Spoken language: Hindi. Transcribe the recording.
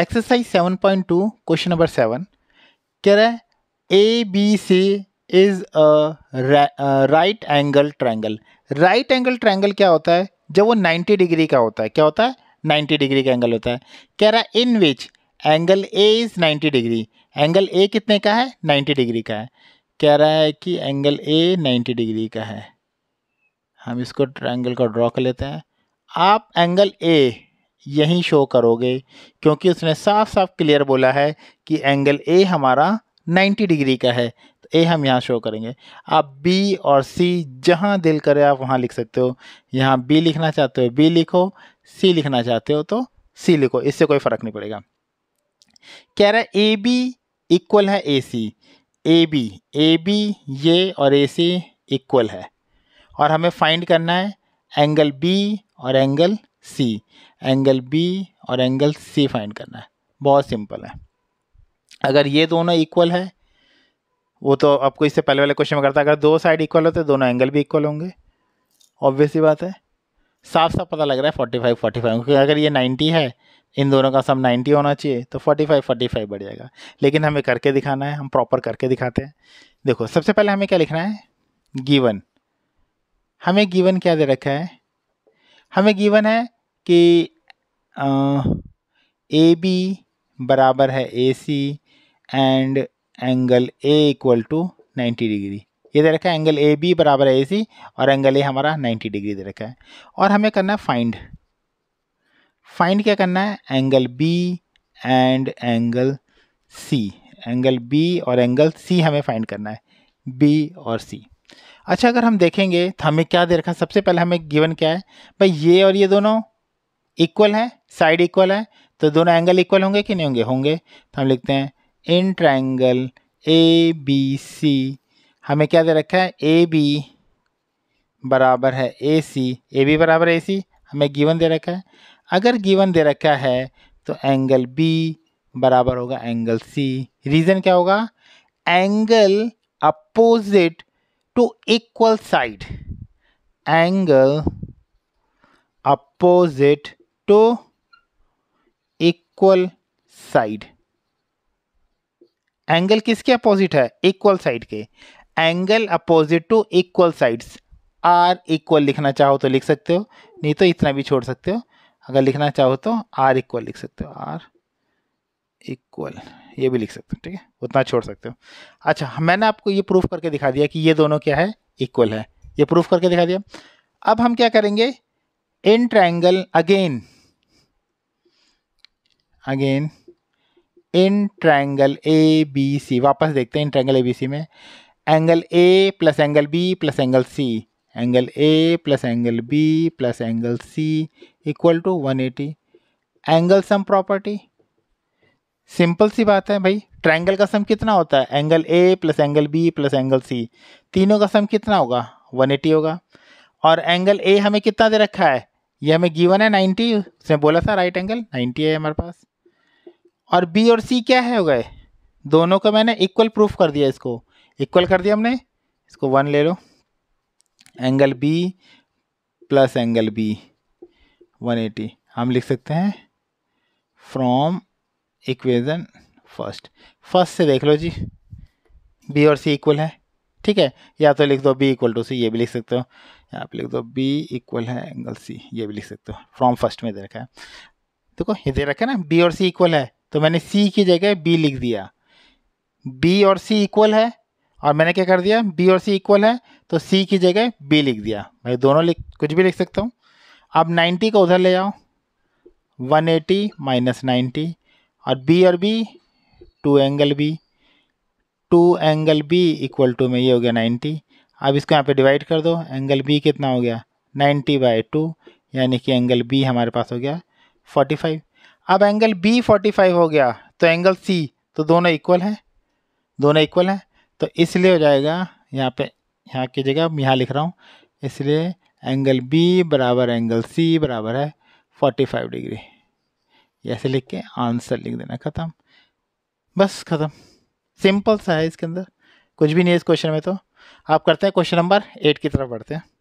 exercise seven point two question number seven कह रहा है A B C is right angle triangle right angle triangle क्या होता है जब वो 90 डिग्री का होता है क्या होता है 90 डिग्री का एंगल होता है कह रहा है in which angle A is 90 degree angle A कितने का है 90 डिग्री का है कह रहा है कि एंगल ए 90 डिग्री का है हम इसको ट्रायंगल को ड्रॉ कर लेते हैं आप एंगल ए यहीं शो करोगे क्योंकि उसने साफ साफ क्लियर बोला है कि एंगल ए हमारा 90 डिग्री का है तो ए हम यहाँ शो करेंगे आप बी और सी जहाँ दिल करे आप वहाँ लिख सकते हो यहाँ बी लिखना चाहते हो बी लिखो सी लिखना चाहते हो तो सी लिखो इससे कोई फ़र्क नहीं पड़ेगा कह रहा है ए बी इक्वल है A C A B A B ये और ए सी इक्वल है और हमें फाइंड करना है एंगल बी और एंगल सी एंगल बी और एंगल सी फाइंड करना है बहुत सिंपल है अगर ये दोनों इक्वल है वो तो आपको इससे पहले वाले क्वेश्चन में करता अगर दो साइड इक्वल होते दोनों एंगल भी इक्वल होंगे ऑब्वियस ही बात है साफ साफ पता लग रहा है फोर्टी फाइव फोर्टी फाइव क्योंकि अगर ये नाइन्टी है इन दोनों का सम नाइन्टी होना चाहिए तो फोर्टी फाइव फोर्टी फाइव बढ़ जाएगा लेकिन हमें करके दिखाना है हम प्रॉपर करके दिखाते हैं देखो सबसे पहले हमें क्या लिखना है गीवन हमें गीवन क्या दे रखा है हमें गिवन है कि ए बी बराबर है A C and angle A equal to 90 degree ये दे रखा है एंगल ए बी बराबर है ए सी और एंगल ए हमारा 90 डिग्री दे रखा है और हमें करना है फाइंड फाइंड क्या करना है angle B and angle C angle B और एंगल सी हमें फाइंड करना है बी और सी अच्छा अगर हम देखेंगे तो हमें क्या दे रखा है सबसे पहले हमें गिवन क्या है भाई ये और ये दोनों इक्वल है साइड इक्वल है तो दोनों एंगल इक्वल होंगे कि नहीं होंगे होंगे तो हम लिखते हैं इन ट्राइंगल ए बी सी हमें क्या दे रखा है ए बी बराबर है ए सी ए बी बराबर ए सी हमें गिवन दे रखा है अगर गिवन दे रखा है तो एंगल बी बराबर होगा एंगल सी रीज़न क्या होगा angle opposite to equal side angle opposite to equal side angle किसके अपोजिट है इक्वल साइड के angle opposite to equal sides are equal लिखना चाहो तो लिख सकते हो नहीं तो इतना भी छोड़ सकते हो अगर लिखना चाहो तो आर इक्वल लिख सकते हो आर इक्वल ये भी लिख सकते हो ठीक है उतना छोड़ सकते हो अच्छा मैंने आपको ये प्रूफ करके दिखा दिया कि ये दोनों क्या है इक्वल है ये प्रूफ करके दिखा दिया अब हम क्या करेंगे in triangle again again in triangle A B C वापस देखते हैं इन ट्राइंगल ए बी सी में angle A plus angle B plus angle C angle A plus angle B plus angle C equal to 180 angle sum property simple सी बात है भाई ट्रायंगल का सम कितना होता है angle A plus angle B plus angle C तीनों का सम कितना होगा 180 होगा और एंगल ए हमें कितना दे रखा है ये हमें गिवन है 90 उसने बोला था राइट एंगल 90 है हमारे पास और बी और सी क्या है हो गए दोनों का मैंने इक्वल प्रूफ कर दिया इसको इक्वल कर दिया हमने इसको वन ले लो angle B plus angle B 180 हम लिख सकते हैं फ्रॉम इक्वेजन फर्स्ट फर्स्ट से देख लो जी बी और सी इक्वल है ठीक है या तो लिख दो बी इक्वल टू सी ये भी लिख सकते हो या आप लिख दो बी इक्वल है एंगल सी ये भी लिख सकते हो फ्रॉम फर्स्ट में दे रखा है देखो ये दे रखा है ना बी और सी इक्वल है तो मैंने सी की जगह बी लिख दिया बी और सी इक्वल है और मैंने क्या कर दिया बी और सी इक्वल है तो सी की जगह बी लिख दिया मैं दोनों लिख कुछ भी लिख सकता हूँ अब 90 को उधर ले जाओ 180 एटी माइनस नाइन्टी और बी और B two angle B two angle B equal to में ये हो गया नाइन्टी अब इसको यहाँ पे डिवाइड कर दो एंगल बी कितना हो गया नाइन्टी बाई टू यानी कि एंगल बी हमारे पास हो गया फोर्टी फाइव अब एंगल बी फोर्टी फाइव हो गया तो एंगल सी तो दोनों इक्वल हैं दोनों इक्वल हैं तो इसलिए हो जाएगा यहाँ पे यहाँ की जगह यहाँ लिख रहा हूँ इसलिए एंगल बी बराबर एंगल सी बराबर है फोर्टी फाइव डिग्री ऐसे लिख के आंसर लिख देना ख़त्म बस ख़त्म सिंपल सा है इसके अंदर कुछ भी नहीं है इस क्वेश्चन में तो आप करते हैं क्वेश्चन नंबर एट की तरफ बढ़ते हैं